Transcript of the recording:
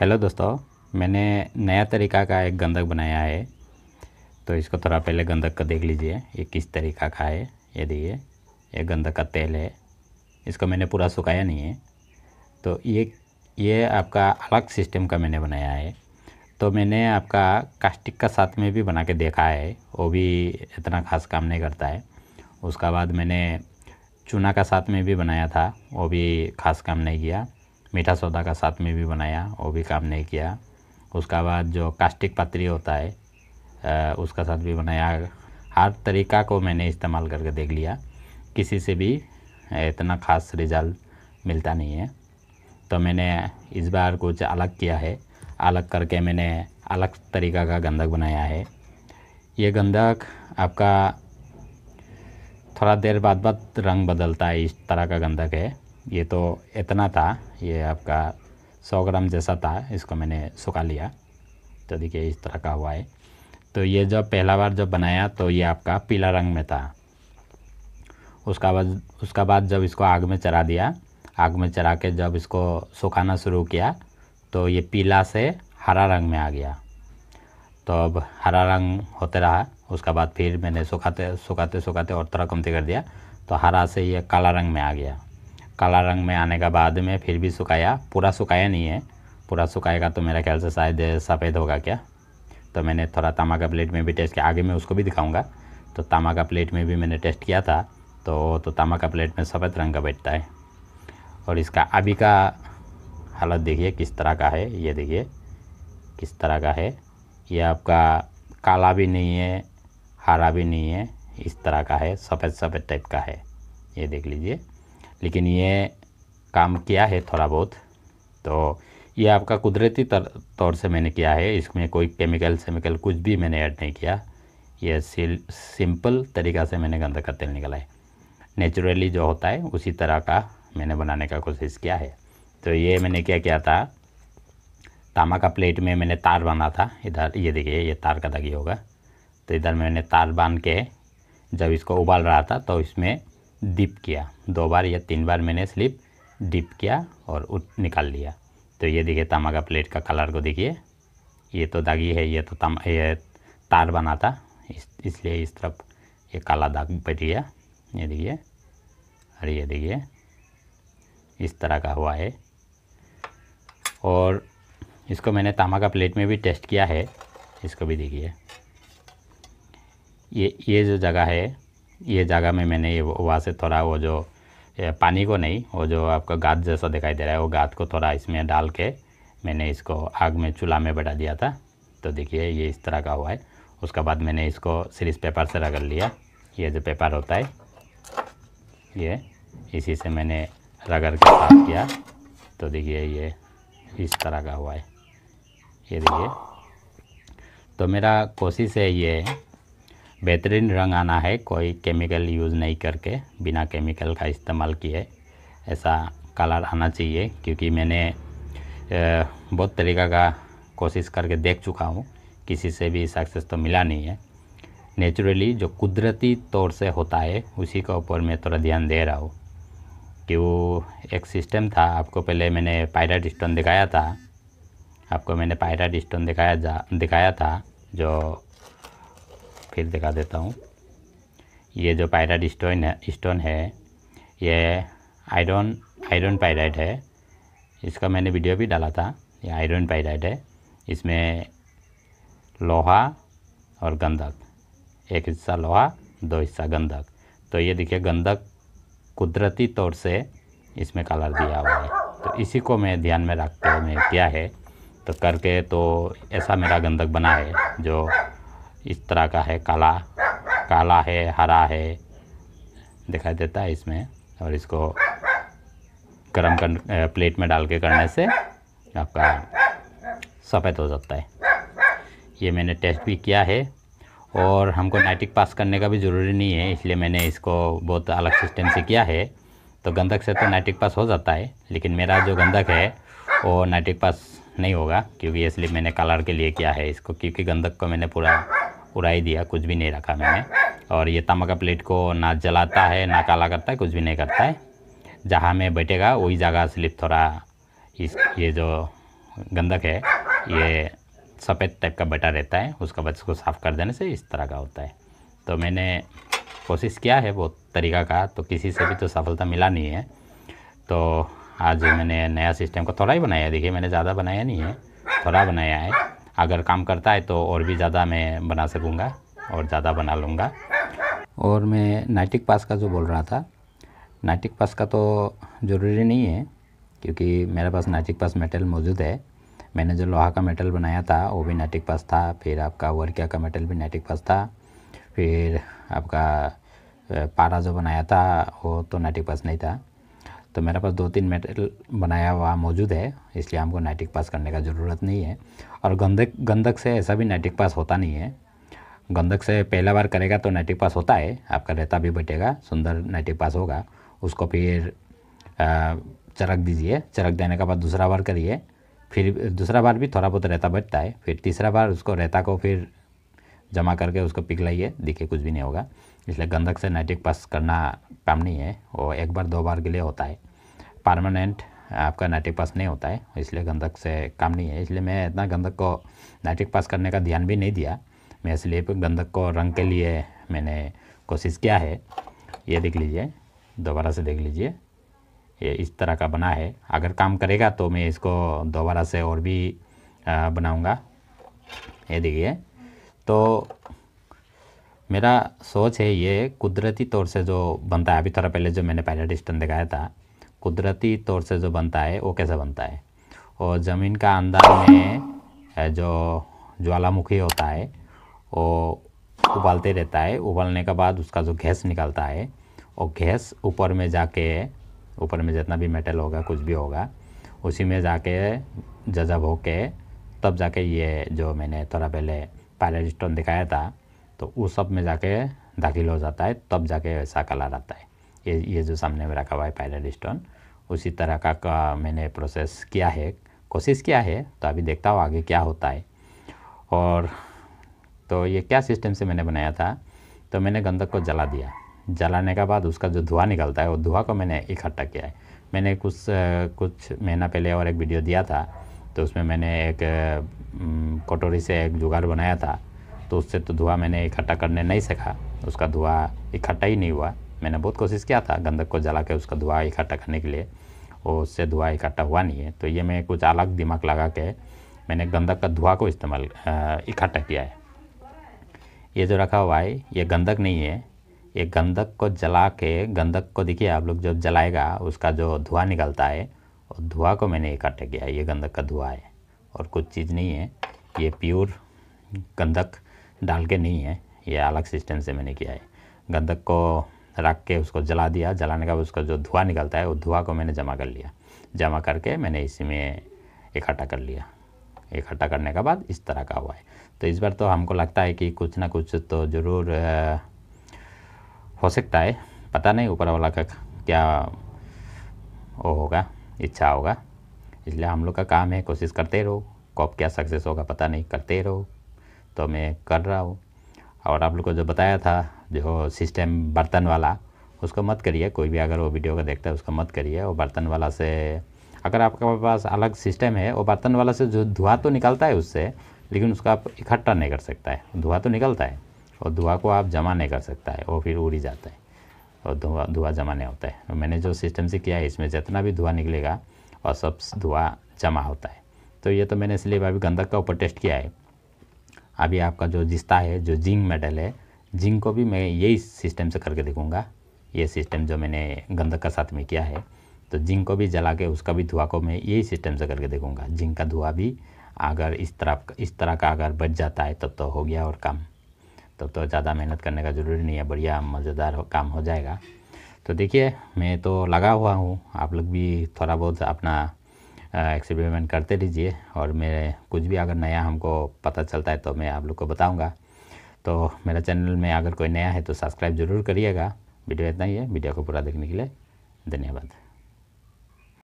hello दोस्तों मैंने नया तरीका का एक गंधक बनाया है तो इसको थोड़ा पहले गंधक का देख लीजिए ये किस तरीका का है ये देखिए ये गंधक का तेल है इसको मैंने पूरा सुखाया नहीं है तो ये ये आपका अलग सिस्टम का मैंने बनाया है तो मैंने आपका कास्टिक का साथ में भी बना के देखा है वो भी इतना खास काम नहीं करता है उसका बाद मैंने चूना का साथ में भी बनाया था वो भी खास काम नहीं किया मीठा सौदा का साथ में भी बनाया वो भी काम नहीं किया उसका बाद जो कास्टिक पत्री होता है उसका साथ भी बनाया हर तरीका को मैंने इस्तेमाल करके देख लिया किसी से भी इतना ख़ास रिज़ल्ट मिलता नहीं है तो मैंने इस बार कुछ अलग किया है अलग करके मैंने अलग तरीका का गंधक बनाया है ये गंधक आपका थोड़ा देर बाद बाद रंग बदलता है इस तरह का गंधक है ये तो इतना था ये आपका 100 ग्राम जैसा था इसको मैंने सुखा लिया तो देखिए इस तरह का हुआ है तो ये जब पहला बार जब बनाया तो ये आपका पीला रंग में था उसका बाद उसका बाद जब इसको आग में चढ़ा दिया आग में चढ़ा के जब इसको सुखाना शुरू किया तो ये पीला से हरा रंग में आ गया तो अब हरा रंग होते रहा उसका बाद फिर मैंने सुखाते सुखाते सुखाते और थोड़ा कमती कर दिया तो हरा से ये काला रंग में आ गया काला रंग में आने का बाद में फिर भी सुखाया पूरा सुखाया नहीं है पूरा सुखाएगा तो मेरा ख्याल से शायद सफ़ेद होगा क्या तो मैंने थोड़ा तामा का प्लेट में भी टेस्ट किया आगे मैं उसको भी दिखाऊंगा तो तामा का प्लेट में भी मैंने टेस्ट किया था तो तो तामा का प्लेट में सफ़ेद रंग का बैठता है और इसका अभी का हालत देखिए किस तरह का है ये देखिए किस तरह का है ये आपका काला भी नहीं है हरा भी नहीं है इस तरह का है सफ़ेद सफ़ेद टाइप का है ये देख लीजिए लेकिन ये काम किया है थोड़ा बहुत तो ये आपका कुदरती तौर से मैंने किया है इसमें कोई केमिकल सेमिकल कुछ भी मैंने ऐड नहीं किया ये सिंपल तरीका से मैंने गंदा का तेल निकाला है नेचुरली जो होता है उसी तरह का मैंने बनाने का कोशिश किया है तो ये मैंने क्या किया था तामा का प्लेट में मैंने तार बांधा था इधर ये देखिए ये तार का दगी होगा तो इधर मैंने तार बांध के जब इसको उबाल रहा था तो इसमें डिप किया दो बार या तीन बार मैंने स्लिप डिप किया और निकाल लिया तो ये देखिए तामा का प्लेट का कलर को देखिए ये तो दागी है ये तो ताम ये तार बना था इस इसलिए इस तरफ ये काला दाग बच गया ये देखिए और ये देखिए इस तरह का हुआ है और इसको मैंने तामा का प्लेट में भी टेस्ट किया है इसको भी देखिए ये ये जो जगह है ये जगह में मैंने ये वहाँ से थोड़ा वो जो पानी को नहीं वो जो आपका गाद जैसा दिखाई दे रहा है वो गाद को थोड़ा इसमें डाल के मैंने इसको आग में चूल्हा में बैठा दिया था तो देखिए ये इस तरह का हुआ है उसके बाद मैंने इसको सीरीज पेपर से रगड़ लिया ये जो पेपर होता है ये इसी से मैंने रगड़ के साफ किया तो देखिए ये इस तरह का हुआ है ये देखिए तो मेरा कोशिश है ये बेहतरीन रंग आना है कोई केमिकल यूज़ नहीं करके बिना केमिकल का इस्तेमाल किए ऐसा कलर आना चाहिए क्योंकि मैंने बहुत तरीका का कोशिश करके देख चुका हूँ किसी से भी सक्सेस तो मिला नहीं है नेचुरली जो कुदरती तौर से होता है उसी के ऊपर मैं थोड़ा ध्यान दे रहा हूँ कि वो एक सिस्टम था आपको पहले मैंने पायरट स्टोन दिखाया था आपको मैंने पायरट स्टोन दिखाया जा दिखाया था जो फिर दिखा देता हूँ ये जो पायराइड स्टोन है स्टोन है ये आयरन आयरन पायराइड है इसका मैंने वीडियो भी डाला था ये आयरन पायराइड है इसमें लोहा और गंधक एक हिस्सा लोहा दो हिस्सा गंधक तो ये देखिए गंधक कुदरती तौर से इसमें कलर दिया हुआ है तो इसी को मैं ध्यान में रखते हुए मैं किया है तो करके तो ऐसा मेरा गंधक बना है जो इस तरह का है काला काला है हरा है दिखाई देता है इसमें और इसको गर्म कर प्लेट में डाल के करने से आपका सफ़ेद हो जाता है ये मैंने टेस्ट भी किया है और हमको नाइटिक पास करने का भी ज़रूरी नहीं है इसलिए मैंने इसको बहुत अलग सिस्टम से किया है तो गंधक से तो नाइटिक पास हो जाता है लेकिन मेरा जो गंधक है वो नाइटिक पास नहीं होगा क्योंकि इसलिए मैंने कलर के लिए किया है इसको क्योंकि गंधक को मैंने पूरा उड़ा ही दिया कुछ भी नहीं रखा मैंने और ये तांबा का प्लेट को ना जलाता है ना काला करता है कुछ भी नहीं करता है जहाँ में बैठेगा वही जगह स्लिप थोड़ा इस ये जो गंदक है ये सफ़ेद टाइप का बटा रहता है उसका बच्चे को साफ़ कर देने से इस तरह का होता है तो मैंने कोशिश किया है बहुत तरीका का तो किसी से भी तो सफलता मिला नहीं है तो आज मैंने नया सिस्टम को थोड़ा ही बनाया देखिए मैंने ज़्यादा बनाया नहीं है थोड़ा बनाया है अगर काम करता है तो और भी ज़्यादा मैं बना सकूँगा और ज़्यादा बना लूँगा और मैं नाइटिक पास का जो बोल रहा था नाइटिक पास का तो ज़रूरी नहीं है क्योंकि मेरे पास नाइटिक पास मेटल मौजूद है मैंने जो लोहा का मेटल बनाया था वो भी नाइटिक पास था फिर आपका वर्किया का मेटल भी नाइटिक पास था फिर आपका पारा जो बनाया था वो तो नाइटिक पास नहीं था तो मेरे पास दो तीन मेटल बनाया हुआ मौजूद है इसलिए हमको नाइटिक पास करने का ज़रूरत नहीं है और गंधक गंधक से ऐसा भी नाइटिक पास होता नहीं है गंधक से पहला बार करेगा तो नाइटिक पास होता है आपका रहता भी बटेगा सुंदर नाइटिक पास होगा उसको फिर चरक दीजिए चरक देने के बाद दूसरा बार करिए फिर दूसरा बार भी थोड़ा बहुत रहता बैठता है फिर तीसरा बार उसको रेता को फिर जमा करके उसको पिघलाइए दिखे कुछ भी नहीं होगा इसलिए गंधक से नाइटिक पास करना काम नहीं है वो एक बार दो बार के लिए होता है परमानेंट आपका नाइट्रिक पास नहीं होता है इसलिए गंधक से काम नहीं है इसलिए मैं इतना गंधक को नाइट्रिक पास करने का ध्यान भी नहीं दिया मैं इसलिए गंधक को रंग के लिए मैंने कोशिश किया है ये देख लीजिए दोबारा से देख लीजिए ये इस तरह का बना है अगर काम करेगा तो मैं इसको दोबारा से और भी बनाऊँगा ये देखिए तो मेरा सोच है ये कुदरती तौर से जो बनता है अभी थोड़ा पहले जो मैंने पायलट स्टन दिखाया था कुदरती तौर से जो बनता है वो कैसे बनता है और ज़मीन का अंदर में जो ज्वालामुखी होता है वो उबालते रहता है उबालने के बाद उसका जो गैस निकलता है वो गैस ऊपर में जाके ऊपर में जितना भी मेटल होगा कुछ भी होगा उसी में जाके जजब होके तब जाके ये जो मैंने थोड़ा पहले पायलट स्टोन दिखाया था तो उस सब में जाके दाखिल हो जाता है तब जाके ऐसा कलर आता है ये ये जो सामने में रखा हुआ है पायलट स्टोन उसी तरह का, का मैंने प्रोसेस किया है कोशिश किया है तो अभी देखता हूँ आगे क्या होता है और तो ये क्या सिस्टम से मैंने बनाया था तो मैंने गंदक को जला दिया जलाने के बाद उसका जो धुआं निकलता है वो धुआं को मैंने इकट्ठा किया है मैंने कुछ कुछ महीना पहले और एक वीडियो दिया था तो उसमें मैंने एक कटोरी से एक जुगाड़ बनाया था तो उससे तो धुआं मैंने इकट्ठा करने नहीं सका उसका धुआं इकट्ठा ही नहीं हुआ मैंने बहुत कोशिश किया था गंधक को जला के उसका धुआं इकट्ठा करने के लिए और उससे धुआँ इकट्ठा हुआ नहीं है तो ये मैं कुछ अलग दिमाग लगा के मैंने गंधक का धुआँ को इस्तेमाल इकट्ठा किया है ये जो रखा हुआ है ये गंधक नहीं है ये गंधक को जला के गंधक को देखिए आप लोग जब जलाएगा उसका जो धुआँ निकलता है और धुआँ को मैंने इकट्ठा किया है ये गंधक का धुआं है और कुछ चीज़ नहीं है ये प्योर गंधक डाल के नहीं है ये अलग सिस्टम से मैंने किया है गंधक को रख के उसको जला दिया जलाने के बाद उसका जो धुआं निकलता है वो धुआं को मैंने जमा कर लिया जमा करके मैंने इसी में इकट्ठा कर लिया इकट्ठा करने के बाद इस तरह का हुआ है तो इस बार तो हमको लगता है कि कुछ ना कुछ तो ज़रूर हो सकता है पता नहीं ऊपर वाला का क्या वो होगा इच्छा होगा इसलिए हम लोग का काम है कोशिश करते रहो कब क्या सक्सेस होगा पता नहीं करते रहो तो मैं कर रहा हूँ और आप लोग को जो बताया था जो सिस्टम बर्तन वाला उसको मत करिए कोई भी अगर वो वीडियो का देखता है उसको मत करिए वो बर्तन वाला से अगर आपके पास अलग सिस्टम है वो बर्तन वाला से जो धुआँ तो निकलता है उससे लेकिन उसको आप इकट्ठा नहीं कर सकता है धुआँ तो निकलता है और धुआँ को आप जमा नहीं कर सकता है वो फिर उड़ी जाता है और धुआँ धुआँ जमा नहीं होता है तो मैंने जो सिस्टम से किया है इसमें जितना भी धुआँ निकलेगा और सब धुआँ जमा होता है तो ये तो मैंने इसलिए अभी गंधक का ऊपर टेस्ट किया है अभी आपका जो जिस्ता है जो जिंक मेडल है जिंक को भी मैं यही सिस्टम से करके देखूँगा ये सिस्टम जो मैंने गंधक का साथ में किया है तो जिंक को भी जला के उसका भी धुआं को मैं यही सिस्टम से करके देखूँगा जिंक का धुआं भी अगर इस तरफ इस तरह का अगर बच जाता है तब तो, तो हो गया और काम तब तो, तो ज़्यादा मेहनत करने का ज़रूरी नहीं है बढ़िया मज़ेदार काम हो जाएगा तो देखिए मैं तो लगा हुआ हूँ आप लोग भी थोड़ा बहुत अपना एक्सपेरिमेंट करते रहिए और मेरे कुछ भी अगर नया हमको पता चलता है तो मैं आप लोग को बताऊँगा तो मेरा चैनल में अगर कोई नया है तो सब्सक्राइब जरूर करिएगा वीडियो इतना ही है वीडियो को पूरा देखने के लिए धन्यवाद